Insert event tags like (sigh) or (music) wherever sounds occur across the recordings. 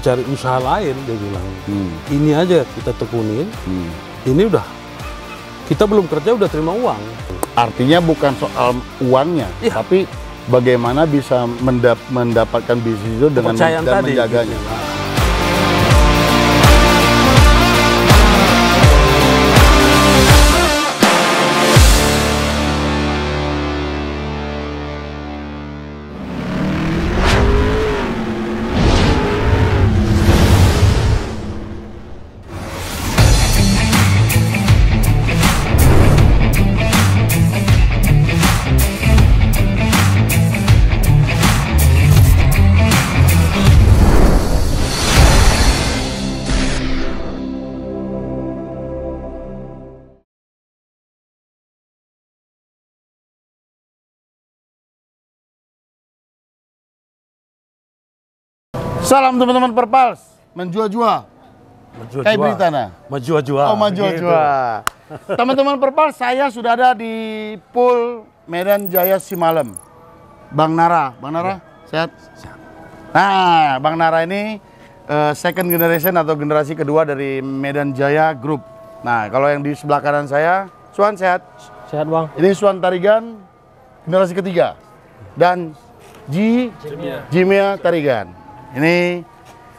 cari usaha lain dia bilang hmm. ini aja kita tekunin hmm. ini udah kita belum kerja udah terima uang artinya bukan soal uangnya ya. tapi bagaimana bisa mendap mendapatkan bisnis itu dengan dan tadi, menjaganya gitu. Salam teman-teman Perpals, menjual-jual. Menjual-jual. Kayak berita nah. Menjua-jua. Oh, menjual-jual. Gitu. (laughs) Teman-teman Perpals, saya sudah ada di pool Medan Jaya Simalem. Bang Nara, Bang Nara, ya. sehat? Sehat. Nah, Bang Nara ini uh, second generation atau generasi kedua dari Medan Jaya Group. Nah, kalau yang di sebelah kanan saya, Suan sehat? Sehat, Bang. Ini Suan Tarigan generasi ketiga. Dan Ji Jimia, Jimia Tarigan. Ini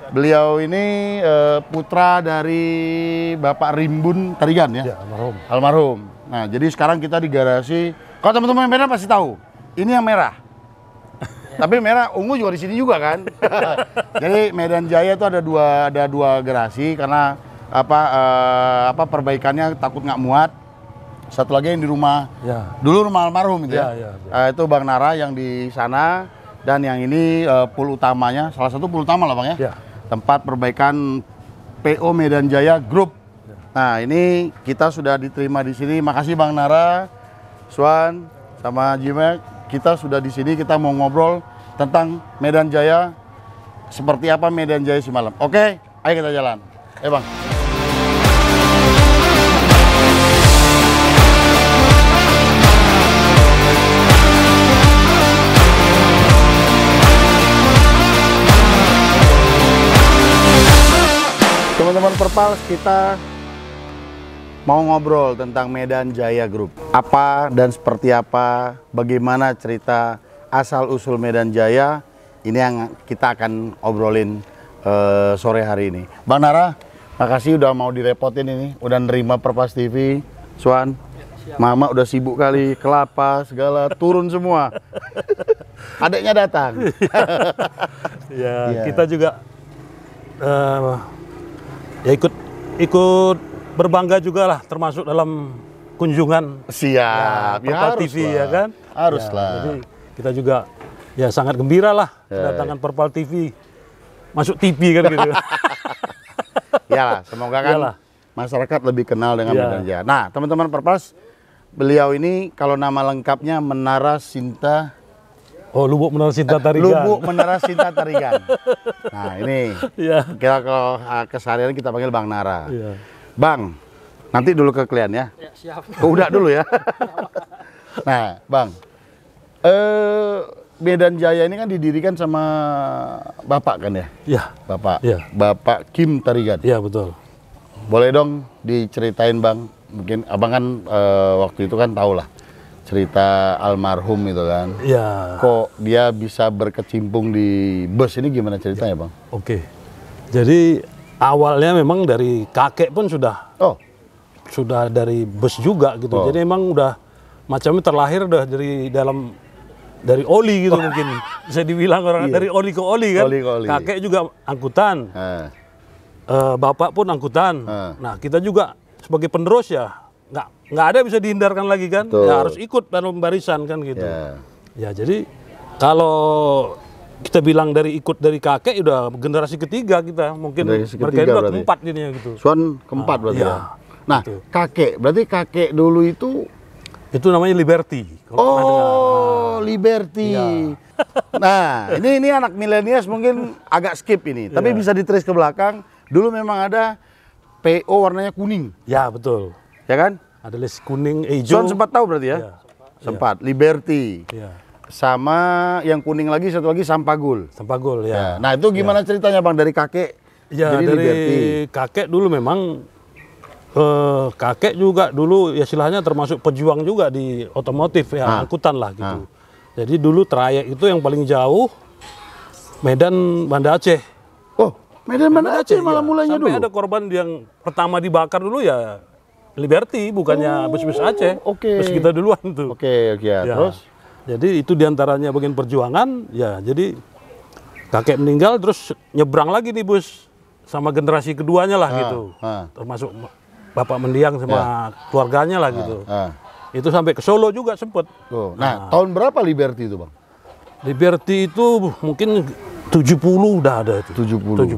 beliau ini uh, putra dari Bapak Rimbun Tarigan ya? ya almarhum. Almarhum. Nah, jadi sekarang kita di garasi. Kalau teman-teman yang merah pasti tahu, ini yang merah. (laughs) Tapi merah ungu juga di sini juga kan. (laughs) jadi Medan Jaya itu ada dua ada dua garasi karena apa uh, apa perbaikannya takut nggak muat satu lagi yang di rumah ya. dulu rumah almarhum gitu ya, ya. ya, ya. Uh, itu bang Nara yang di sana dan yang ini uh, pool utamanya, salah satu pool utama lah Bang ya. ya. Tempat perbaikan PO Medan Jaya Group. Ya. Nah, ini kita sudah diterima di sini. Makasih Bang Nara, Swan, sama Jimek. Kita sudah di sini, kita mau ngobrol tentang Medan Jaya, seperti apa Medan Jaya semalam. Oke, ayo kita jalan. Eh Bang. Superpal kita mau ngobrol tentang Medan Jaya Group. Apa dan seperti apa, bagaimana cerita asal-usul Medan Jaya, ini yang kita akan obrolin uh, sore hari ini. Bang Nara, makasih udah mau direpotin ini, udah nerima Perpas TV. Swan, Mama udah sibuk kali, kelapa segala turun semua. (laughs) Adiknya datang. (laughs) ya, ya, kita juga uh, ya ikut ikut berbangga juga lah termasuk dalam kunjungan siap ya, ya harus TV ya kan haruslah ya, jadi kita juga ya sangat gembira lah ya, kedatangan hey. Ya. Perpal TV masuk TV kan gitu (laughs) ya semoga kan Yalah. masyarakat lebih kenal dengan ya. Medan nah teman-teman Perpas beliau ini kalau nama lengkapnya Menara Sinta Oh, Lubuk Menara Sinta eh, Tarigan. Lubuk Menara Sinta Tarigan. nah, ini ya. kita kalau eh, keseharian kita panggil Bang Nara. Ya. Bang, nanti dulu ke klien ya. ya siap. Udah dulu ya. (laughs) nah, Bang. Eh Medan Jaya ini kan didirikan sama Bapak kan ya? Iya. Bapak. Iya. Bapak Kim Tarigan. Iya, betul. Boleh dong diceritain Bang, mungkin Abang kan eh, waktu itu kan tahu lah cerita almarhum itu kan. Iya. Kok dia bisa berkecimpung di bus ini gimana ceritanya, ya. Bang? Oke. Jadi awalnya memang dari kakek pun sudah Oh. Sudah dari bus juga gitu. Oh. Jadi emang udah macamnya terlahir udah dari dalam dari oli gitu oh. mungkin. Bisa dibilang orang iya. dari oli ke oli kan. Oli ke oli. Kakek juga angkutan. Eh. bapak pun angkutan. Eh. Nah, kita juga sebagai penerus ya nggak nggak ada bisa dihindarkan lagi kan ya harus ikut dalam barisan kan gitu yeah. ya jadi kalau kita bilang dari ikut dari kakek ya udah generasi ketiga kita mungkin generasi udah berarti. keempat ya gitu Suan keempat ah, berarti ya, ya. nah gitu. kakek berarti kakek dulu itu itu namanya Liberty. Oh, Liberty. Ya. (laughs) Nah, ini ini anak milenials mungkin agak skip ini, tapi ya. bisa ditrace ke belakang. Dulu memang ada PO warnanya kuning. Ya, betul. Ya kan? Ada list kuning, eh, hijau. Son sempat tahu berarti ya? ya. Sempat. Ya. Liberty. Ya. Sama yang kuning lagi satu lagi Sampagul. Sampagul ya. ya. Nah itu gimana ya. ceritanya bang dari kakek? Ya jadi dari Liberty. kakek dulu memang eh, kakek juga dulu ya istilahnya termasuk pejuang juga di otomotif ya ha. Ah. angkutan lah gitu. Ha. Ah. Jadi dulu trayek itu yang paling jauh Medan Banda Aceh. Oh, Medan Banda Aceh, Aceh malah ya. mulainya Sampai dulu. Sampai ada korban yang pertama dibakar dulu ya Liberty, bukannya oh, bus-bus Aceh. Oke. Okay. Bus kita duluan tuh. Oke, okay, oke. Okay, ya. ya. Terus? Jadi itu diantaranya bagian perjuangan, ya jadi kakek meninggal terus nyebrang lagi nih bus sama generasi keduanya lah ha, ah, gitu. Ha. Ah. Termasuk bapak mendiang sama ya. keluarganya lah ha, ah, gitu. Ha. Itu sampai ke Solo juga sempet. Oh. Nah, nah, tahun berapa Liberty itu bang? Liberty itu uh, mungkin 70 udah ada itu. 70.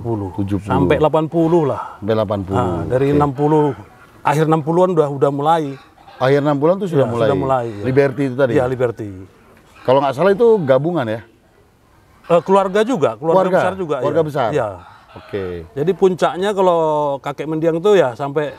70. 70. Sampai 80 lah. Sampai 80. Nah, dari okay. 60 akhir 60-an udah udah mulai. Akhir 60-an tuh sudah ya, mulai. Sudah mulai. Ya. Liberty itu tadi. Ya, ya? Liberty. Kalau nggak salah itu gabungan ya. Eh, keluarga juga, keluarga, keluarga besar juga. Keluarga ya. besar. Ya. Oke. Okay. Jadi puncaknya kalau kakek mendiang itu ya sampai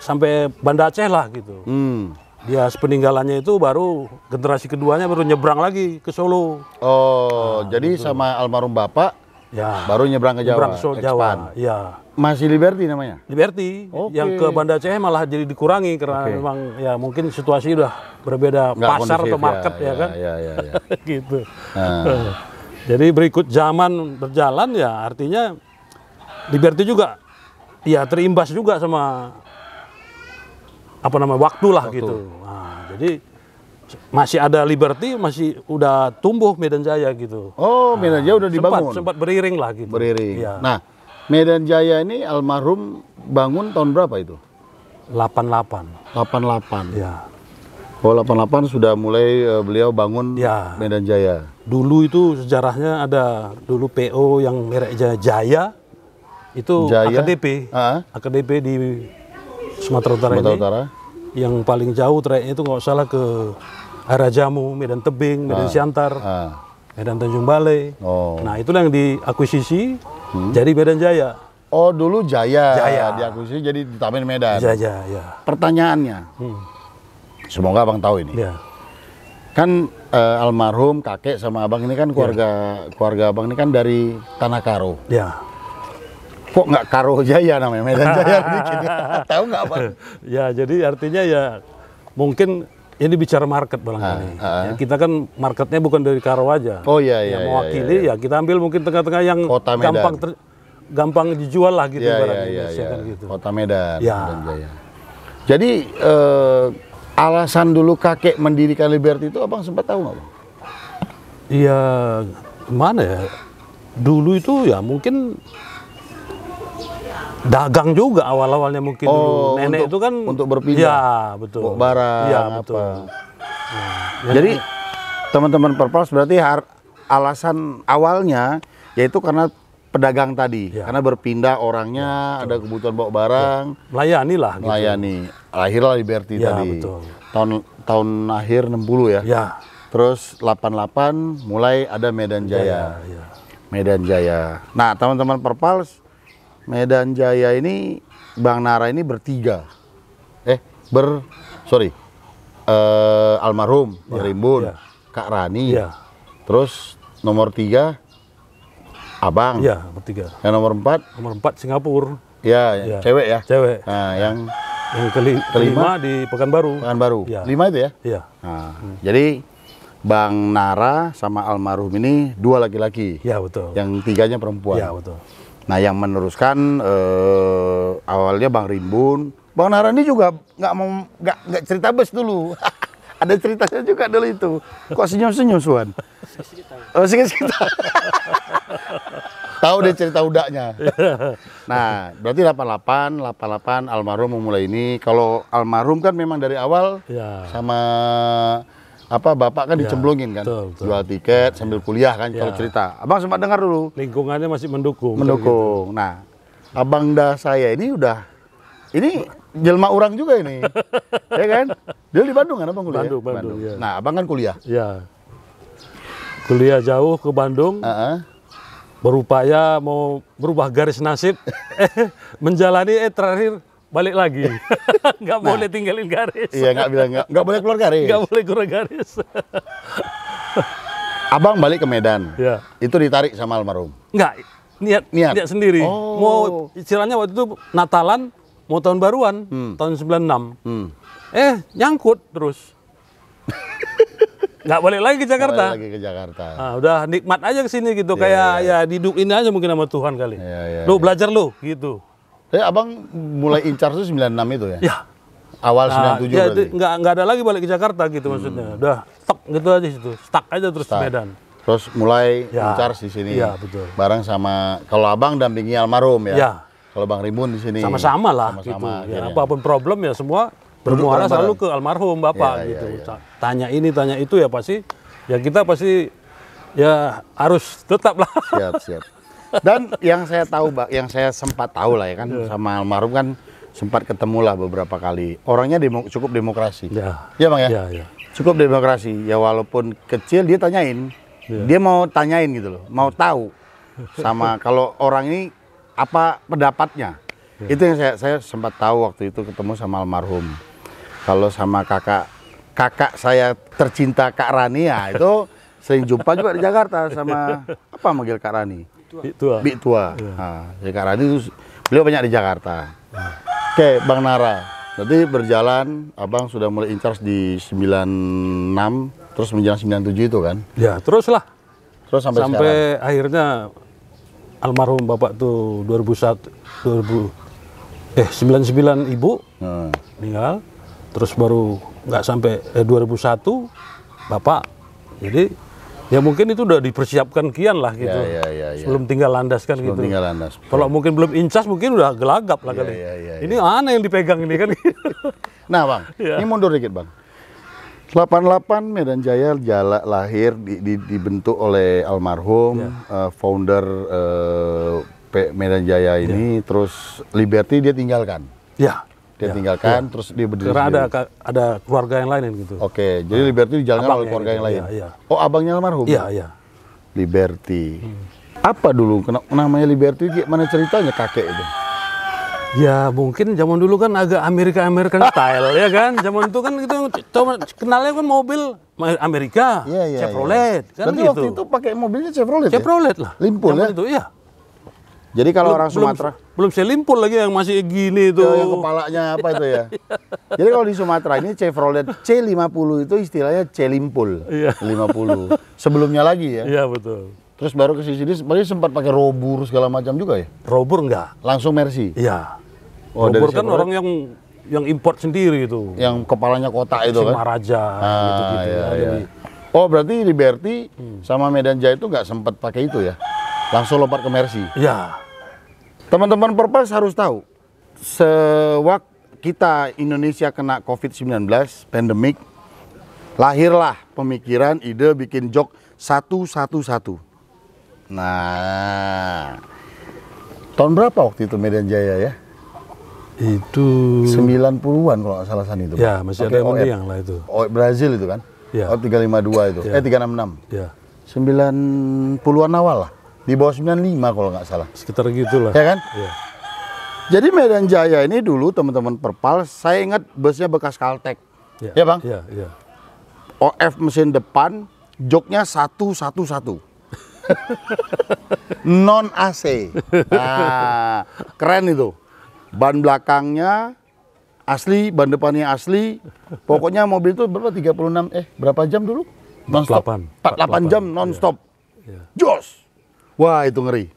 sampai Banda Aceh lah gitu. Hmm. Dia sepeninggalannya itu baru generasi keduanya baru nyebrang lagi ke Solo. Oh, nah, jadi gitu. sama almarhum bapak Ya. Baru nyebrang ke Jawa. Nyebrang ke Jawa. Iya. Masih Liberty namanya? Liberty. Okay. Yang ke Banda Aceh malah jadi dikurangi karena okay. memang ya mungkin situasi udah berbeda Nggak pasar atau ya. market ya, ya, ya kan. Ya, ya, ya. (laughs) gitu. Nah. (laughs) jadi berikut zaman berjalan ya artinya Liberty juga ya terimbas juga sama apa nama waktulah waktu. gitu. Nah, jadi masih ada Liberty, masih udah tumbuh Medan Jaya gitu. Oh, nah, Medan Jaya udah dibangun. Sempat, sempat beriring lah gitu. Beriring. Ya. Nah, Medan Jaya ini almarhum bangun tahun berapa itu? 88. 88. Ya. Oh, 88 sudah mulai uh, beliau bangun ya. Medan Jaya. Dulu itu sejarahnya ada dulu PO yang merek Jaya itu Jaya. AKDP. Uh -huh. Ah. AKDP di Sumatera Utara Sumatera ini. Utara yang paling jauh tracknya itu nggak salah ke arah Jamu, Medan Tebing, Medan ah, Siantar, ah. Medan Tanjung Balai. Oh. Nah itu yang diakuisisi hmm. jadi Medan Jaya. Oh dulu Jaya, Jaya. diakuisisi jadi ditambahin Medan. Jaya, ya. Pertanyaannya, hmm. semoga abang tahu ini. Ya. Kan eh, almarhum kakek sama abang ini kan keluarga ya. keluarga abang ini kan dari Tanah Karo. Ya kok nggak Karo Jaya namanya Medan Jaya bikin (laughs) tahu nggak apa ya jadi artinya ya mungkin ini bicara market barangkali ah, ah. ya, kita kan marketnya bukan dari Karo aja oh iya iya ya, mewakili iya, iya. ya kita ambil mungkin tengah-tengah yang Kota Medan. gampang ter, gampang dijual lah gitu ya, iya, barang ya, iya, Indonesia ya, kan gitu Kota Medan ya. Medan Jaya jadi eh, alasan dulu kakek mendirikan Liberty itu abang sempat tahu nggak Iya, mana ya? Dulu itu ya mungkin dagang juga awal-awalnya mungkin oh, dulu. Nenek untuk, itu kan untuk berpindah. Ya, betul. Bawa barang ya, apa. Nah, ya. Jadi teman-teman perpals berarti har alasan awalnya yaitu karena pedagang tadi ya. karena berpindah orangnya ya, ada kebutuhan bawa barang ya. melayani lah gitu. melayani lahirlah Liberty ya, tadi betul. tahun tahun akhir 60 ya ya terus 88 mulai ada Medan Jaya, ya, ya. Medan Jaya nah teman-teman perpals Medan Jaya ini Bang Nara ini bertiga. Eh, ber sorry. Uh, almarhum ya, Rimbun, ya. Kak Rani. Ya. Terus nomor tiga Abang. Iya, tiga. Yang nomor empat? Nomor empat Singapura. Ya, ya, cewek ya. Cewek. Nah, ya. yang yang keli kelima, di Pekanbaru. Pekanbaru. Ya. Lima itu ya? Iya. Nah, hmm. Jadi Bang Nara sama almarhum ini dua laki-laki. Ya betul. Yang tiganya perempuan. Ya betul. Nah yang meneruskan eh, awalnya Bang Rimbun, Bang Narani juga nggak mau nggak nggak cerita bus dulu. (laughs) Ada ceritanya juga dulu itu. Kok senyum-senyum Suan? Oh, cerita. Oh, (laughs) Tahu deh cerita udaknya. nah, berarti 88, 88 almarhum memulai ini. Kalau almarhum kan memang dari awal ya. sama apa bapak kan ya, dicemplungin kan betul, betul. jual tiket ya, sambil kuliah kan ya. kalau cerita abang sempat dengar dulu lingkungannya masih mendukung mendukung gitu. nah abang dah saya ini udah ini jelma orang juga ini (laughs) ya kan dia di Bandung kan abang kuliah Bandung Bandung, Bandung. Ya. nah abang kan kuliah ya kuliah jauh ke Bandung uh -huh. berupaya mau berubah garis nasib (laughs) eh, menjalani eh terakhir balik lagi. Iya. (laughs) nggak nah, boleh tinggalin garis. Iya, nggak bilang nggak, nggak boleh keluar garis. Nggak boleh keluar garis. (laughs) Abang balik ke Medan. Ya. Itu ditarik sama almarhum. Nggak, niat niat, niat sendiri. Oh. Mau istilahnya waktu itu Natalan, mau tahun baruan, hmm. tahun 96. Hmm. Eh, nyangkut terus. nggak balik lagi ke Jakarta. Gak Balik lagi ke Jakarta. Nah, udah nikmat aja ke sini gitu yeah, kayak iya, iya. ya ya ini aja mungkin sama Tuhan kali. Yeah, yeah, lu yeah. belajar lu gitu. Jadi eh, abang mulai incar itu 96 itu ya? Iya. Awal nah, tujuh ya, berarti? Nggak, nggak ada lagi balik ke Jakarta gitu hmm. maksudnya. Udah stuck gitu aja situ. Stuck aja terus stuck. Medan. Terus mulai ya. incar di sini. Iya, betul. Bareng sama, kalau abang dampingi almarhum ya? Iya. Kalau Bang Rimun di sini. Sama-sama lah. Sama-sama. Gitu. Ya, apapun problem ya semua bermuara selalu ke almarhum Bapak ya, ya gitu. Ya, ya. Tanya ini, tanya itu ya pasti. Ya kita pasti ya harus tetap lah. Siap, siap. Dan yang saya tahu, yang saya sempat tahu lah ya kan yeah. sama almarhum kan sempat ketemu lah beberapa kali. Orangnya demo, cukup demokrasi. Ya. Yeah. Iya bang ya? Yeah, yeah. Cukup demokrasi. Ya walaupun kecil dia tanyain. Yeah. Dia mau tanyain gitu loh. Mau tahu sama (laughs) kalau orang ini apa pendapatnya. Yeah. Itu yang saya, saya sempat tahu waktu itu ketemu sama almarhum. Kalau sama kakak kakak saya tercinta Kak Rania ya itu (laughs) sering jumpa juga di Jakarta sama apa manggil Kak Rani? Biktua. Biktua. Ya. Nah, sekarang itu beliau banyak di Jakarta. Nah. Oke, Bang Nara. Nanti berjalan, abang sudah mulai in charge di 96, terus menjelang 97 itu kan? Ya, teruslah. Terus sampai, sampai sekarang. akhirnya almarhum bapak tuh 2001, 2000, eh 99 ibu hmm. meninggal, terus baru nggak sampai eh, 2001 bapak, jadi Ya mungkin itu udah dipersiapkan kian lah gitu. Ya, ya, ya, ya. Sebelum tinggal landaskan kan Sebelum gitu. tinggal landas. Kalau mungkin belum incas mungkin udah gelagap lah ya, kali. Ya, ya, ini ya. aneh yang dipegang ini kan. (laughs) nah bang, ya. ini mundur dikit bang. 88 Medan Jaya jala, lahir di, di, dibentuk oleh almarhum ya. uh, founder uh, P, Medan Jaya ini, ya. terus Liberty dia tinggalkan. Ya dia ya. tinggalkan ya. terus dia berdiri karena ada ada keluarga yang lain gitu oke okay, nah. jadi Liberty dijalankan oleh keluarga gitu. yang, lain ya, ya. oh abangnya almarhum iya iya Liberty hmm. apa dulu namanya Liberty gimana ceritanya kakek itu Ya mungkin zaman dulu kan agak Amerika American (laughs) style ya kan. Zaman itu kan gitu kenalnya kan mobil Amerika, yeah, yeah, iya. Chevrolet yeah. kan Berarti gitu. waktu itu pakai mobilnya Chevrolet. Ya? Chevrolet ya? lah. Limpul ya. Itu, iya. Jadi kalau belum, orang Sumatera belum, belum selimpul lagi yang masih gini itu. Yang kepalanya apa itu ya. (laughs) Iya. Jadi kalau di Sumatera ini Chevrolet C50 itu istilahnya C-limpul. Iya. 50. Sebelumnya lagi ya. Iya betul. Terus baru ke sini sini sempat pakai robur segala macam juga ya? Robur enggak. Langsung Mercy. Iya. Oh, robur kan orang yang yang import sendiri itu. Yang kepalanya kotak itu kan. Maraja ah, gitu-gitu. Iya, iya. oh, berarti Liberty hmm. sama Medan Jaya itu nggak sempat pakai itu ya? Langsung lompat ke Mercy. Iya. Teman-teman Purpose harus tahu, sewaktu kita Indonesia kena COVID-19 pandemik, lahirlah pemikiran ide bikin jok satu-satu-satu. Nah, tahun berapa waktu itu Medan Jaya ya? Itu 90-an kalau nggak salah itu. Ya, masih okay, ada yang oh, ya. mendiang lah itu. Oh, Brazil itu kan? Ya. Oh, 352 itu. Ya. Eh, 366. Ya. 90-an awal lah di bawah 95 kalau nggak salah. Sekitar gitulah. Ya kan? Ya. Jadi Medan Jaya ini dulu teman-teman perpal, saya ingat busnya bekas Kaltek. Ya, ya bang? Iya, ya. OF mesin depan, joknya satu satu satu. (laughs) non AC. Nah, keren itu. Ban belakangnya asli, ban depannya asli. Pokoknya mobil itu berapa 36 eh berapa jam dulu? Non stop. 48, 48, jam non stop. Ya, ya. Jos. Wah itu ngeri.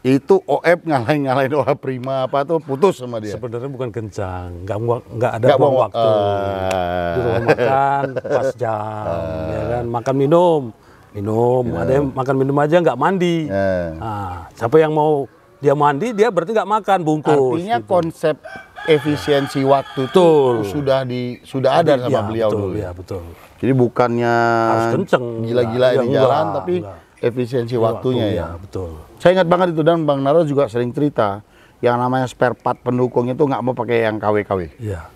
Itu OF ngalahin-ngalahin (laughs) OH Prima apa tuh putus sama dia. Sebenarnya bukan kencang, nggak nggak ada nggak buang, buang waktu. Uh... Di rumah (laughs) makan pas jam, uh... ya kan makan minum, minum. Yeah. Ada yang makan minum aja nggak mandi. Yeah. Ya. Nah, siapa yang mau dia mandi dia berarti nggak makan bungkus. Artinya gitu. konsep efisiensi ya. waktu betul. itu sudah di sudah ada sama ya, beliau betul, dulu. Ya, betul. Jadi bukannya harus kenceng. gila gila ya, di jalan enggak, tapi enggak efisiensi iya, waktunya waktu, ya. ya. Betul. Saya ingat banget itu dan Bang Naro juga sering cerita yang namanya spare part pendukung itu nggak mau pakai yang KW-KW. Iya.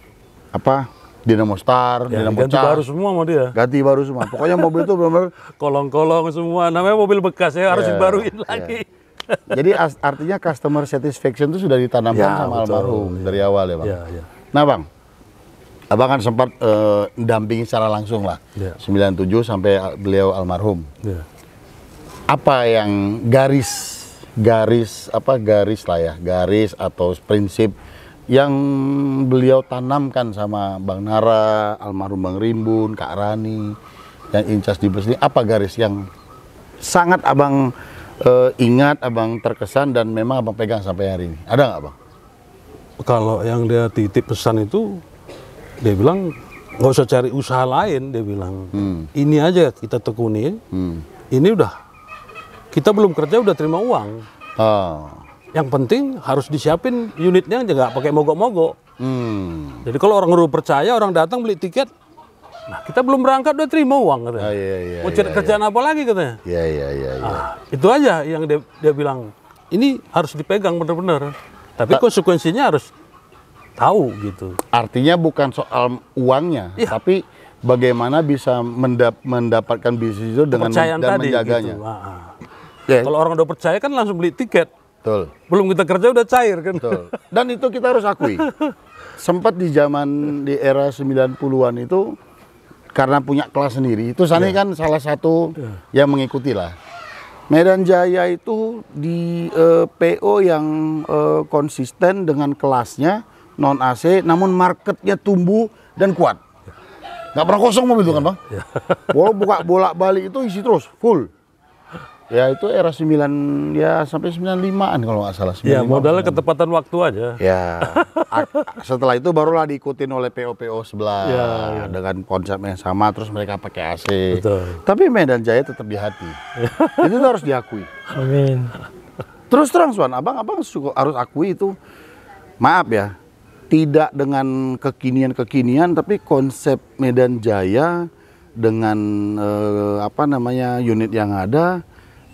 Apa? Dinamo Star, ya, Dinamo ganti Car. baru semua mau dia. Ganti baru semua. Pokoknya mobil itu benar-benar (laughs) kolong-kolong semua. Namanya mobil bekas ya harus yeah, dibaruin yeah. lagi. (laughs) Jadi artinya customer satisfaction itu sudah ditanamkan ya, sama almarhum ya. dari awal ya, Bang. Ya, ya. Nah, Bang. Abang kan sempat uh, dampingi secara langsung lah. Ya. 97 sampai beliau almarhum. Ya apa yang garis garis apa garis lah ya garis atau prinsip yang beliau tanamkan sama Bang Nara, almarhum Bang Rimbun, Kak Rani, yang incas di ini apa garis yang sangat abang e, ingat, abang terkesan dan memang abang pegang sampai hari ini? Ada nggak bang? Kalau yang dia titip pesan itu, dia bilang nggak usah cari usaha lain, dia bilang hmm. ini aja kita tekuni, hmm. ini udah kita belum kerja udah terima uang. Oh. Yang penting harus disiapin unitnya juga pakai mogok-mogok. Hmm. Jadi kalau orang udah percaya, orang datang beli tiket, nah kita belum berangkat udah terima uang katanya. Oh, iya, iya, Mau iya, kerjaan iya. apa lagi katanya? Iya iya iya. iya. Nah, itu aja yang dia, dia bilang. Ini harus dipegang benar-benar. Tapi Ta konsekuensinya harus tahu gitu. Artinya bukan soal uangnya, iya. tapi bagaimana bisa mendap mendapatkan bisnis itu dengan dan tadi, menjaganya. Gitu. Ah, ah. Okay. Kalau orang udah percaya kan langsung beli tiket. Betul. Belum kita kerja udah cair kan. Betul. (laughs) Dan itu kita harus akui. Sempat di zaman di era 90-an itu karena punya kelas sendiri. Itu Sani yeah. kan salah satu yeah. yang mengikuti lah. Medan Jaya itu di uh, eh, PO yang uh, konsisten dengan kelasnya non AC, namun marketnya tumbuh dan kuat. Gak pernah kosong mobil itu yeah. kan bang? Yeah. Walau buka bolak balik itu isi terus full. Ya itu era 9 ya sampai 95-an kalau nggak salah. 95 ya modalnya ketepatan waktu aja. Ya. setelah itu barulah diikutin oleh POPO sebelah ya, ya. dengan konsep yang sama terus mereka pakai AC. Betul. Tapi Medan Jaya tetap di hati. (laughs) itu harus diakui. Amin. Terus terang Swan, abang-abang harus akui itu maaf ya, tidak dengan kekinian-kekinian tapi konsep Medan Jaya dengan eh, apa namanya unit yang ada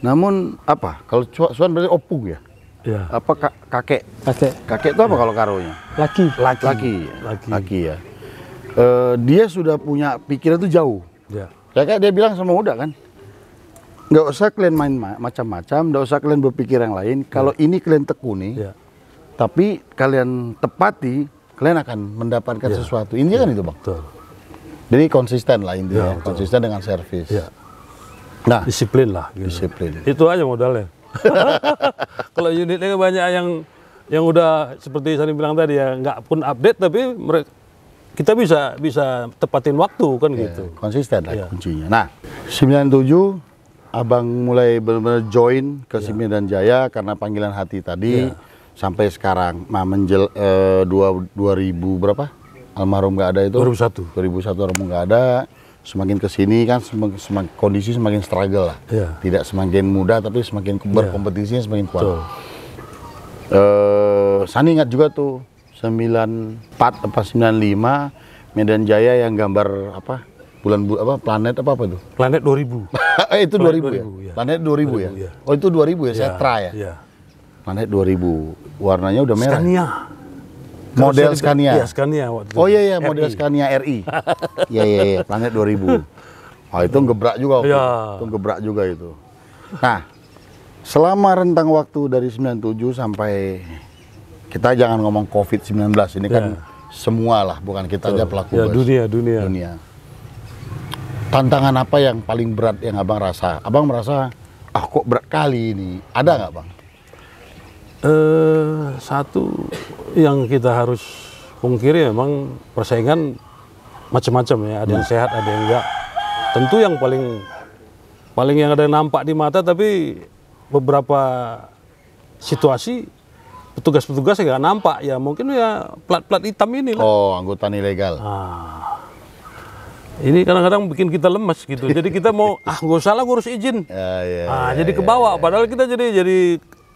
namun apa? Kalau suan berarti opung ya? Iya. Apa ka kakek? Kakek. Kakek itu apa ya. kalau karonya? Laki. Laki. Laki. Laki, Laki ya. E, dia sudah punya pikiran itu jauh. Iya. dia bilang sama Uda kan. Nggak usah kalian main ma macam-macam, nggak usah kalian berpikir yang lain. Ya. Kalau ini kalian tekuni, ya. tapi kalian tepati, kalian akan mendapatkan ya. sesuatu. Ini kan ya. kan itu bang. Betul. Jadi konsisten lah intinya, ya, konsisten dengan servis. Ya. Nah, disiplin lah. Gitu. Disiplin. Itu aja modalnya. (laughs) Kalau unitnya banyak yang yang udah seperti Sani bilang tadi ya nggak pun update tapi mereka kita bisa bisa tepatin waktu kan yeah, gitu. Konsisten lah yeah. kuncinya. Nah, 97 Abang mulai benar-benar join ke yeah. Simi dan Jaya karena panggilan hati tadi yeah. sampai sekarang. Nah, menjel eh, dua 2000 berapa? Almarhum nggak ada itu? 2001. 2001 almarhum nggak ada semakin ke sini kan semakin, semakin kondisi semakin struggle lah. Yeah. Tidak semakin mudah tapi semakin iya. berkompetisinya yeah. semakin kuat. Betul. Uh, Sani ingat juga tuh 94 apa 95 Medan Jaya yang gambar apa? bulan bu, apa planet apa apa tuh? Planet 2000. (laughs) eh itu planet 2000, 2000 ya? Iya. ya. Planet 2000, 2000 ya? ya. Oh itu 2000 ya, iya, ya. Setra ya. ya. Planet 2000. Warnanya udah merah. Scania model saya, Scania. Iya, Scania waktu Oh iya iya, model Scania RI. (laughs) Iya iya iya, planet 2000. Oh, ah, itu ngebrak juga waktu. Ya. Itu ngebrak juga itu. Nah, selama rentang waktu dari 97 sampai kita jangan ngomong Covid-19 ini kan iya. semua lah bukan kita aja pelaku. Ya, dunia, dunia. Dunia. Tantangan apa yang paling berat yang Abang rasa? Abang merasa ah kok berat kali ini. Ada nggak, Bang? Eh, satu yang kita harus pungkiri memang persaingan macam-macam ya. Ada yang ya. sehat, ada yang enggak. Tentu yang paling paling yang ada yang nampak di mata tapi beberapa situasi petugas-petugas nggak nampak ya mungkin ya plat-plat hitam ini lah. Oh anggota ilegal. Nah, ini kadang-kadang bikin kita lemas gitu. Jadi kita mau (laughs) ah nggak salah ngurus izin. Ya, ya, ah, ya, jadi ya, kebawa. Ya, ya. Padahal kita jadi jadi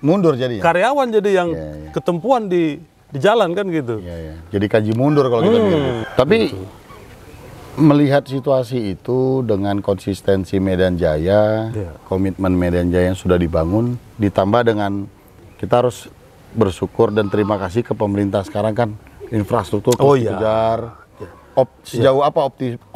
mundur jadi ya? karyawan jadi yang yeah, yeah. ketempuan di di jalan kan gitu yeah, yeah. jadi kaji mundur kalau kita Bilang. Hmm. Gitu. tapi gitu. melihat situasi itu dengan konsistensi Medan Jaya yeah. komitmen Medan Jaya yang sudah dibangun ditambah dengan kita harus bersyukur dan terima kasih ke pemerintah sekarang kan infrastruktur oh, iya. dikejar iya. Op, sejauh apa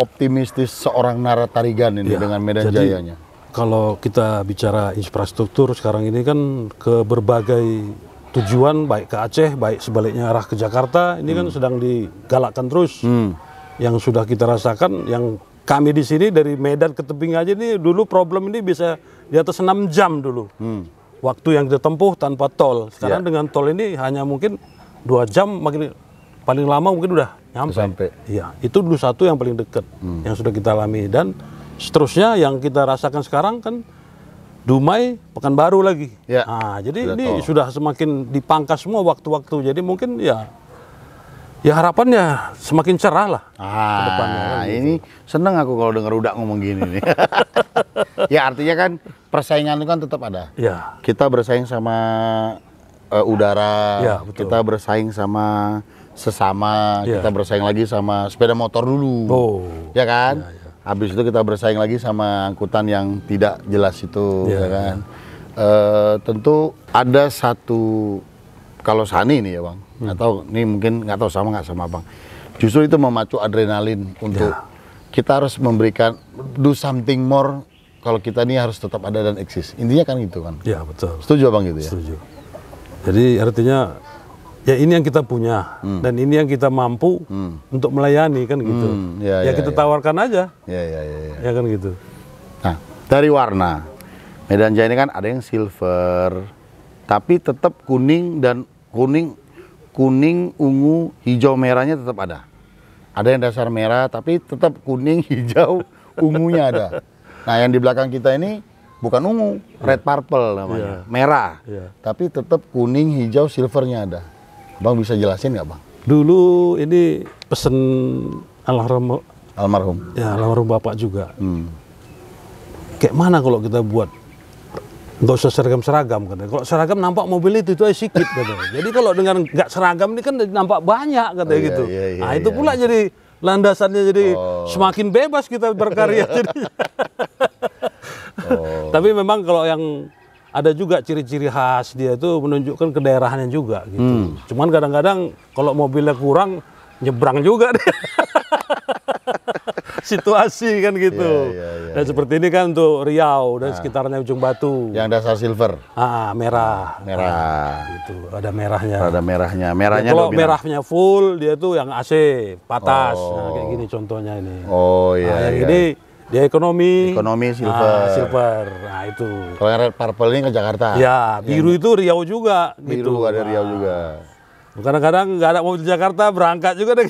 optimistis seorang Naratarigan ini iya. dengan Medan Jaya Jayanya? kalau kita bicara infrastruktur sekarang ini kan ke berbagai tujuan baik ke Aceh baik sebaliknya arah ke Jakarta ini kan hmm. kan sedang digalakkan terus hmm. yang sudah kita rasakan yang kami di sini dari Medan ke Tebing aja ini dulu problem ini bisa di atas 6 jam dulu hmm. waktu yang ditempuh tanpa tol sekarang yeah. dengan tol ini hanya mungkin dua jam makin paling lama mungkin udah nyampe. Sampai. Iya, itu dulu satu yang paling dekat hmm. yang sudah kita alami dan seterusnya yang kita rasakan sekarang kan Dumai, Pekanbaru lagi. Ya. Nah, jadi sudah ini sudah semakin dipangkas semua waktu-waktu. Jadi mungkin ya ya harapannya semakin cerah lah ah, ke depannya. Kan, ini gitu. seneng aku kalau dengar udah ngomong gini nih. (laughs) ya artinya kan persaingan itu kan tetap ada. Ya. Kita bersaing sama uh, udara, ya, betul. kita bersaing sama sesama, ya. kita bersaing lagi sama sepeda motor dulu. Oh. Ya kan? ya, ya. Habis itu kita bersaing lagi sama angkutan yang tidak jelas itu, yeah, ya iya. kan. Yeah. tentu ada satu kalau Sani ini ya bang, hmm. nggak tahu, ini mungkin nggak tahu sama nggak sama bang. Justru itu memacu adrenalin untuk yeah. kita harus memberikan do something more. Kalau kita ini harus tetap ada dan eksis. Intinya kan gitu kan. Ya yeah, betul. Setuju bang gitu ya. Setuju. Jadi artinya ya ini yang kita punya hmm. dan ini yang kita mampu hmm. untuk melayani kan hmm. gitu. Hmm. Ya, ya, ya kita ya. tawarkan aja. Ya, ya ya ya. Ya kan gitu. Nah, dari warna Medan Jaya ini kan ada yang silver tapi tetap kuning dan kuning kuning, ungu, hijau, merahnya tetap ada. Ada yang dasar merah tapi tetap kuning, (laughs) hijau, ungunya ada. Nah, yang di belakang kita ini bukan ungu, red purple namanya, yeah. merah. Yeah. Tapi tetap kuning, hijau, silvernya ada. Bang bisa jelasin nggak bang? Dulu ini pesen almarhum. Almarhum. Ya almarhum bapak juga. Hmm. Kayak mana kalau kita buat nggak usah seragam seragam kan? Kalau seragam nampak mobil itu itu aja sikit (laughs) Jadi kalau dengan nggak seragam ini kan nampak banyak katanya oh, gitu. Iya, iya, nah itu iya. pula jadi landasannya jadi oh. semakin bebas kita berkarya (laughs) oh. Tapi memang kalau yang ada juga ciri-ciri khas dia itu menunjukkan kedaerahannya juga gitu. Hmm. Cuman kadang-kadang kalau mobilnya kurang nyebrang juga deh. (laughs) Situasi kan gitu. Yeah, yeah, yeah, dan yeah. seperti ini kan untuk Riau dan nah. sekitarnya Ujung Batu. Yang dasar silver. Ah, ah merah. Merah. Nah, gitu. Ada merahnya. Ada merahnya. Merahnya ya, kalau merahnya full dia tuh yang AC, patas. Oh. Nah, kayak oh. gini contohnya ini. Oh iya. Nah, yang iya. ini dia ekonomi. Ekonomi silver. Ah, silver. Nah, itu. Kalau yang red purple ini ke Jakarta. Ya, biru yang... itu Riau juga biru gitu. ada nah. Riau juga. Kadang-kadang nggak ada mobil Jakarta berangkat juga deh.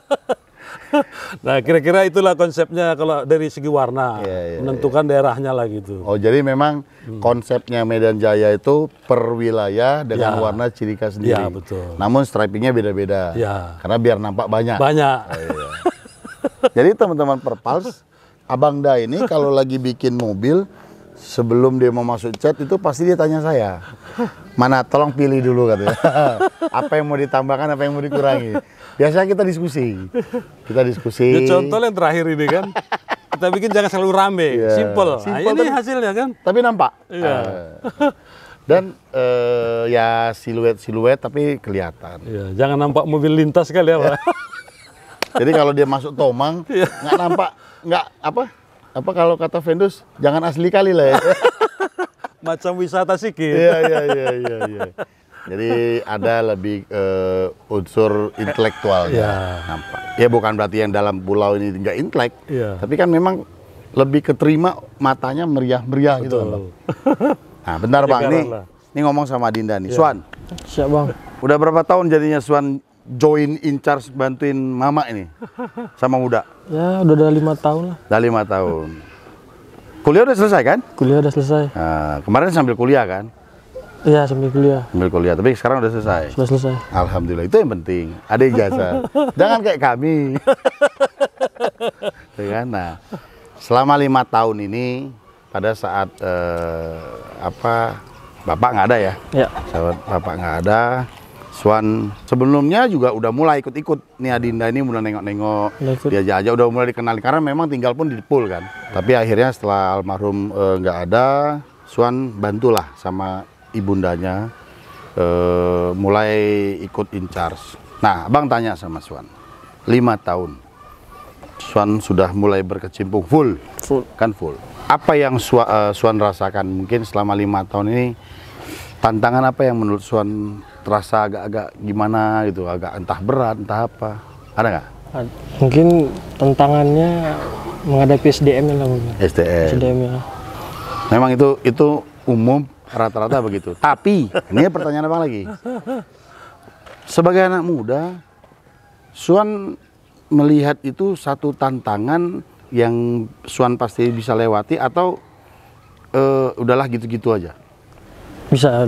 (laughs) nah, kira-kira itulah konsepnya kalau dari segi warna ya, ya, menentukan ya. daerahnya lah gitu. Oh, jadi memang hmm. konsepnya Medan Jaya itu per wilayah dengan ya. warna ciri khas sendiri. Ya betul. Namun stripingnya beda-beda. Ya. Karena biar nampak banyak. Banyak. Oh, iya. (laughs) (laughs) Jadi teman-teman perpals, Abang Da ini kalau lagi bikin mobil, sebelum dia mau masuk chat itu pasti dia tanya saya mana tolong pilih dulu katanya (laughs) apa yang mau ditambahkan apa yang mau dikurangi biasanya kita diskusi kita diskusi ya, contoh yang terakhir ini kan kita bikin jangan selalu rame yeah. simple, simple nah, ini tapi, hasilnya kan tapi nampak yeah. Iya. uh, dan uh, ya siluet siluet tapi kelihatan yeah, jangan nampak mobil lintas kali ya pak iya. Jadi kalau dia masuk tomang iya. nggak nampak nggak apa apa kalau kata Vendus jangan asli kali lah ya. (laughs) Macam wisata sikit. Iya iya iya iya. Ya. Jadi ada lebih uh, unsur intelektual ya. nampak. Ya bukan berarti yang dalam pulau ini nggak intelek, ya. tapi kan memang lebih keterima matanya meriah-meriah gitu loh. (laughs) Nah, benar Bang, ini ini ngomong sama Dinda nih. Ya. Swan. Siap, Bang. Udah berapa tahun jadinya Swan join in charge bantuin mama ini sama muda? Ya udah lima tahun lah. udah lima tahun. Kuliah udah selesai kan? Kuliah udah selesai. Nah, kemarin sambil kuliah kan? Iya sambil kuliah. Sambil kuliah, tapi sekarang udah selesai. Sudah selesai. Alhamdulillah itu yang penting. Ada jasa. (laughs) Jangan kayak kami. (laughs) Iya kan? Nah, selama lima tahun ini pada saat eh, apa bapak nggak ada ya? Iya. Saat bapak nggak ada, Swan sebelumnya juga udah mulai ikut-ikut nih iya. Adinda ini mulai nengok-nengok dia aja udah mulai dikenal karena memang tinggal pun di pool kan iya. tapi akhirnya setelah almarhum eh, nggak e, ada Swan bantulah sama ibundanya e, mulai ikut in charge nah abang tanya sama Swan lima tahun Swan sudah mulai berkecimpung full full kan full apa yang Swan, e, eh, Swan rasakan mungkin selama lima tahun ini tantangan apa yang menurut Suan terasa agak-agak gimana gitu, agak entah berat, entah apa? Ada nggak? Mungkin tantangannya menghadapi SDM lah SDM. SDM ya. Memang itu itu umum rata-rata begitu. Tapi ini pertanyaan apa lagi? Sebagai anak muda, Suan melihat itu satu tantangan yang Suan pasti bisa lewati atau uh, udahlah gitu-gitu aja bisa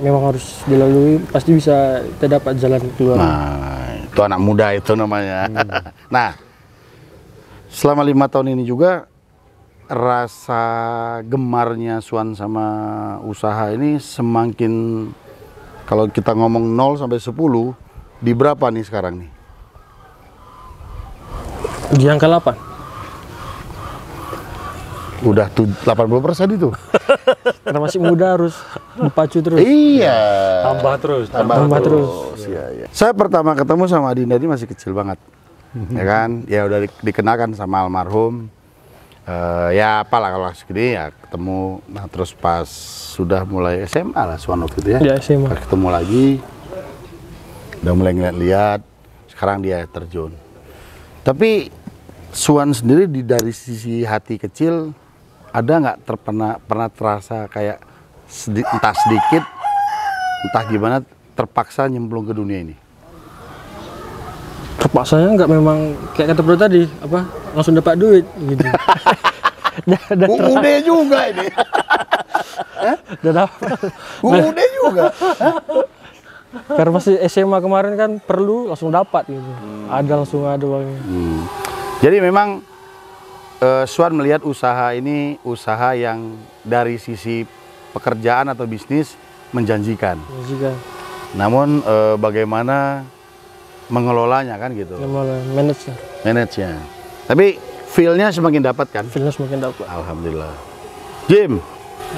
memang harus dilalui pasti bisa kita dapat jalan keluar nah itu anak muda itu namanya hmm. (laughs) nah selama lima tahun ini juga rasa gemarnya Suan sama usaha ini semakin kalau kita ngomong 0 sampai 10 di berapa nih sekarang nih di angka 8 udah tuh 80 persen itu. (laughs) Karena masih muda harus dipacu terus. Iya. Tambah terus. Tambah, tambah terus. terus. Iya, iya. Saya pertama ketemu sama Adinda ini masih kecil banget, mhm. ya kan? Ya udah di, dikenakan sama almarhum. Uh, ya apalah kalau segini ya ketemu. Nah terus pas sudah mulai SMA lah Suwan waktu itu ya. Ya SMA. ketemu lagi, udah mulai ngeliat-liat. Sekarang dia terjun. Tapi Suan sendiri di dari sisi hati kecil ada nggak terpena pernah terasa kayak sedi entah sedikit entah gimana terpaksa nyemplung ke dunia ini terpaksanya nggak memang kayak kata bro tadi apa langsung dapat duit gitu dan (laughs) udah juga ini Udah apa udah juga karena masih SMA kemarin kan perlu langsung dapat gitu hmm. ada langsung ada uangnya hmm. jadi memang uh, eh, Swan melihat usaha ini usaha yang dari sisi pekerjaan atau bisnis menjanjikan. Menjanjikan. Namun uh, bagaimana mengelolanya kan gitu. Mengelola, manage-nya. Manage-nya. Tapi feel semakin dapat kan? Feelnya semakin dapat. Alhamdulillah. Jim,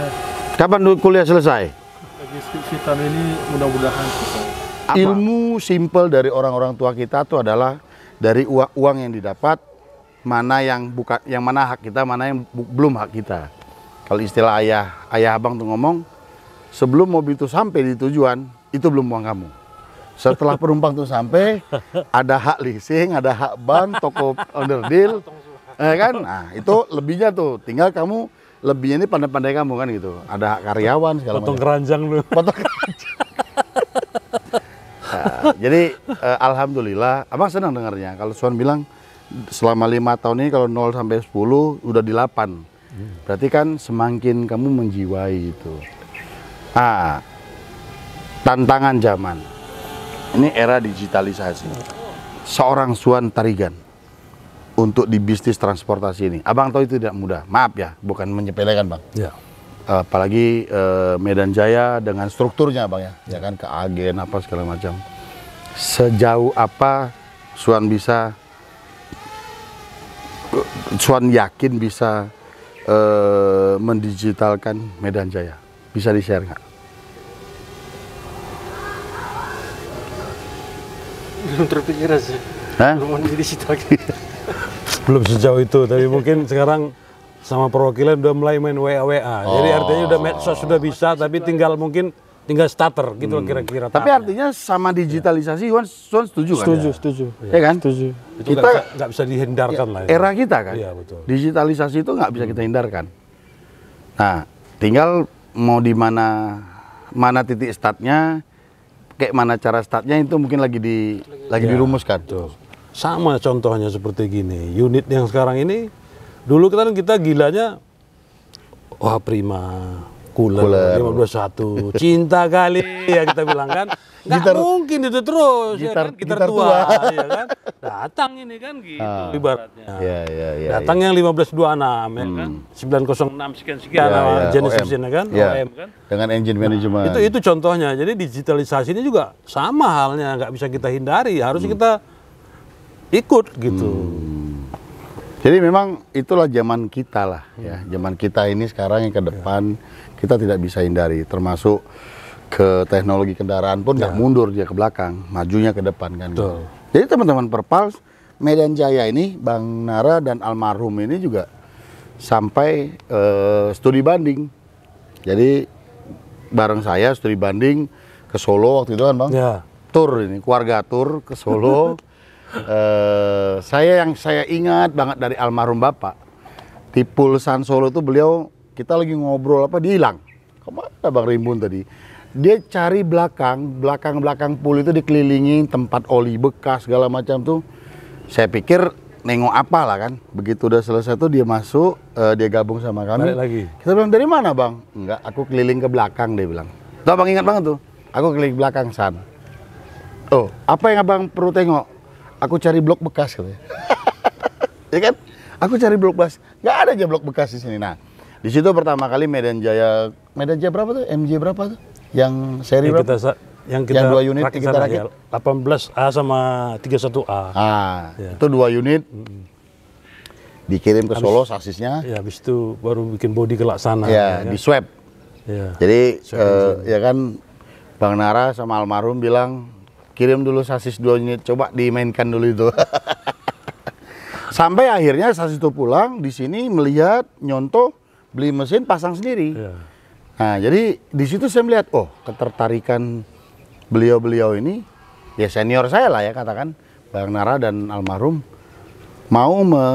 ya. kapan kuliah selesai? Sekitar ini mudah-mudahan Ilmu simple dari orang-orang tua kita itu adalah dari uang uang yang didapat mana yang buka, yang mana hak kita, mana yang bu, belum hak kita. Kalau istilah ayah ayah abang tuh ngomong, sebelum mobil itu sampai di tujuan, itu belum uang kamu. Setelah penumpang tuh sampai, ada hak leasing, ada hak ban, toko deal eh kan? Nah, itu lebihnya tuh, tinggal kamu lebihnya ini pandai-pandai kamu kan gitu. Ada hak karyawan segala Potong keranjang lu. Potong keranjang. (laughs) nah, jadi eh, alhamdulillah, abang senang dengarnya. Kalau Suan bilang selama lima tahun ini kalau 0 sampai 10 udah di 8 berarti kan semakin kamu menjiwai itu ah tantangan zaman ini era digitalisasi seorang Suan Tarigan untuk di bisnis transportasi ini abang tahu itu tidak mudah maaf ya bukan menyepelekan bang ya. apalagi eh, Medan Jaya dengan strukturnya bang ya ya kan ke agen apa segala macam sejauh apa Suan bisa Cuan yakin bisa uh, mendigitalkan Medan Jaya. Bisa di-share nggak? Belum terpikir sih. Hah? Belum mendigitalkan. (laughs) Belum sejauh itu, tapi mungkin sekarang sama perwakilan udah mulai main WA WA. Oh. Jadi artinya udah medsos sudah bisa, tapi tinggal mungkin tinggal starter gitu hmm. kira-kira. Tapi artinya sama digitalisasi Iwan ya. setuju kan? Setuju, ya? setuju. Ya kan? Setuju. Itu kita nggak bisa dihindarkan ya, lah. Era kita kan. Iya betul. Digitalisasi itu nggak bisa kita hindarkan. Nah, tinggal mau di mana mana titik startnya, kayak mana cara startnya itu mungkin lagi di lagi ya, dirumuskan. Betul. Sama contohnya seperti gini, unit yang sekarang ini dulu kan kita gilanya wah prima Cooler, Cooler. belas satu Cinta kali ya kita bilang kan. (laughs) Gak gitar, mungkin itu terus ya gitar, ya kan? gitar, gitar tua, tua. (laughs) ya kan. Datang ini kan gitu ah, ibaratnya. Ya, ya, ya, Datang ya. yang 1526 hmm. kan. 906 sekian-sekian ya, ya, jenis mesin ya kan, hmm. ya. ya OM kan, ya. kan. Dengan engine manajemen Nah, itu itu contohnya. Jadi digitalisasi ini juga sama halnya, nggak bisa kita hindari, harus hmm. kita ikut gitu. Hmm. Jadi memang itulah zaman kita lah ya. Zaman kita ini sekarang yang ke depan kita tidak bisa hindari termasuk ke teknologi kendaraan pun nggak ya. mundur dia ke belakang majunya ke depan kan gitu. jadi teman-teman perpal Medan Jaya ini Bang Nara dan almarhum ini juga sampai uh, studi banding jadi bareng saya studi banding ke Solo waktu itu kan bang ya. tur ini keluarga tur ke Solo uh, (laughs) saya yang saya ingat banget dari almarhum bapak di Pulsan Solo itu beliau kita lagi ngobrol apa, dia hilang. Kemana Bang Rimbun tadi? Dia cari belakang, belakang-belakang pool itu dikelilingi tempat oli bekas segala macam tuh. Saya pikir nengok apa lah kan. Begitu udah selesai tuh dia masuk, uh, dia gabung sama kami. Balik lagi. Kita bilang dari mana bang? Enggak, aku keliling ke belakang dia bilang. Tuh abang ingat banget tuh. Aku keliling belakang sana. Oh, apa yang abang perlu tengok? Aku cari blok bekas katanya. (laughs) ya kan? Aku cari blok bekas. Nggak ada aja blok bekas di sini. Nah, di situ pertama kali Medan Jaya Medan Jaya berapa tuh? MJ berapa tuh? Yang seri yang berapa? Kita, yang kita yang dua unit rakit kita rakit. Ya, 18A sama 31A. Ah, ya. itu dua unit. Mm Dikirim ke Solo sasisnya. Ya, habis itu baru bikin body ke laksana iya, Ya, ya, di swab. Ya. Jadi swab uh, ya kan Bang Nara sama almarhum bilang kirim dulu sasis dua unit coba dimainkan dulu itu. (laughs) sampai akhirnya sasis itu pulang di sini melihat nyontoh beli mesin pasang sendiri. Yeah. Nah, jadi di situ saya melihat, oh, ketertarikan beliau-beliau ini, ya senior saya lah ya katakan, Bang Nara dan almarhum, mau me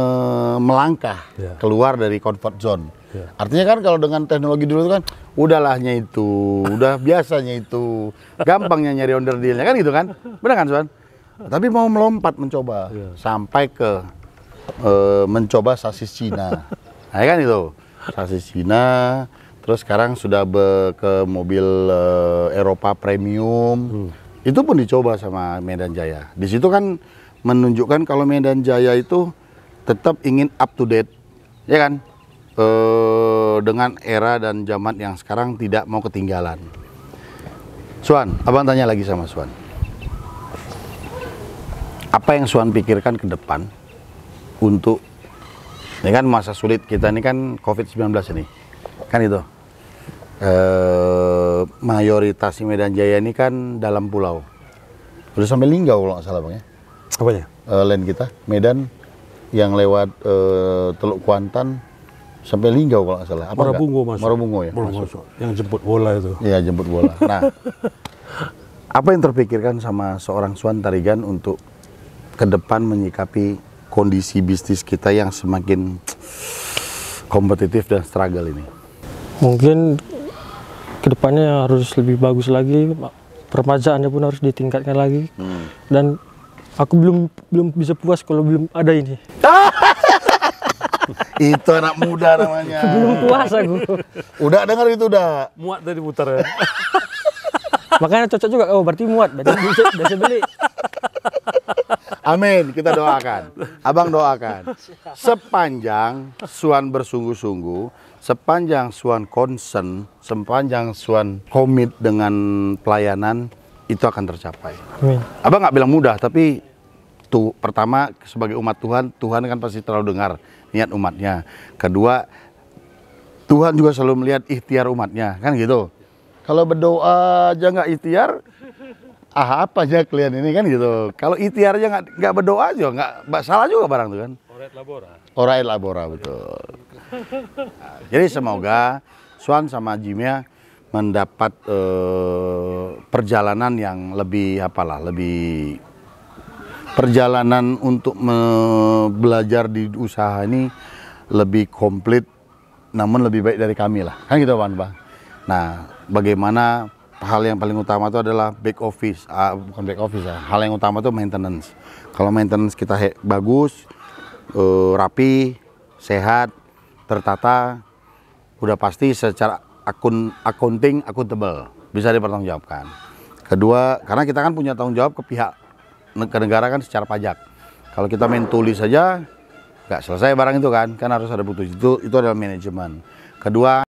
melangkah yeah. keluar dari comfort zone. Yeah. Artinya kan kalau dengan teknologi dulu kan, udahlah,nya itu, udah biasanya itu, gampangnya nyari under dealnya kan gitu kan, benar kan Suan? Tapi mau melompat mencoba yeah. sampai ke uh, mencoba sasis Cina, (laughs) nah, ya kan itu sasis Cina terus sekarang sudah be, ke mobil e, Eropa premium hmm. itu pun dicoba sama Medan Jaya di situ kan menunjukkan kalau Medan Jaya itu tetap ingin up to date ya kan e, dengan era dan zaman yang sekarang tidak mau ketinggalan Suan abang tanya lagi sama Suan apa yang Suan pikirkan ke depan untuk ini kan masa sulit kita ini kan COVID-19 ini. Kan itu. E, mayoritas di Medan Jaya ini kan dalam pulau. Udah sampai Linggau kalau nggak salah Bang ya. ya? E, land kita, Medan yang lewat e, Teluk Kuantan sampai Linggau kalau nggak salah. Apa Marabungo masuk. Marabungo ya. Marabungo masuk. Yang jemput bola itu. Iya, jemput bola. Nah, (laughs) apa yang terpikirkan sama seorang Suan Tarigan untuk ke depan menyikapi kondisi bisnis kita yang semakin kompetitif dan struggle ini? Mungkin kedepannya harus lebih bagus lagi, permajaannya pun harus ditingkatkan lagi. Hmm. Dan aku belum belum bisa puas kalau belum ada ini. (laughs) itu anak muda namanya. Belum puas aku. Udah dengar itu udah. Muat tadi putar ya. (laughs) Makanya cocok juga. Oh, berarti muat. Berarti (laughs) bisa, bisa beli. Amin, kita doakan. Abang doakan. Sepanjang Suan bersungguh-sungguh, sepanjang Suan concern, sepanjang Suan komit dengan pelayanan, itu akan tercapai. Amin. Abang nggak bilang mudah, tapi tuh pertama sebagai umat Tuhan, Tuhan kan pasti terlalu dengar niat umatnya. Kedua, Tuhan juga selalu melihat ikhtiar umatnya, kan gitu. Kalau berdoa aja nggak ikhtiar, ah apa aja kalian ini kan gitu. Kalau ikhtiar nggak nggak berdoa aja, nggak salah juga barang tuh kan. Orait labora. Orait labora betul. Nah, jadi semoga Swan sama Jimnya mendapat eh, perjalanan yang lebih apalah lebih perjalanan untuk belajar di usaha ini lebih komplit namun lebih baik dari kami lah kan gitu Wan Bang nah bagaimana hal yang paling utama itu adalah back office, uh, bukan back office ya. Hal yang utama itu maintenance. Kalau maintenance kita bagus, uh, rapi, sehat, tertata, udah pasti secara akun accounting akuntabel, bisa dipertanggungjawabkan. Kedua, karena kita kan punya tanggung jawab ke pihak ke negara kan secara pajak. Kalau kita main tulis saja nggak selesai barang itu kan, kan harus ada butuh itu itu adalah manajemen. Kedua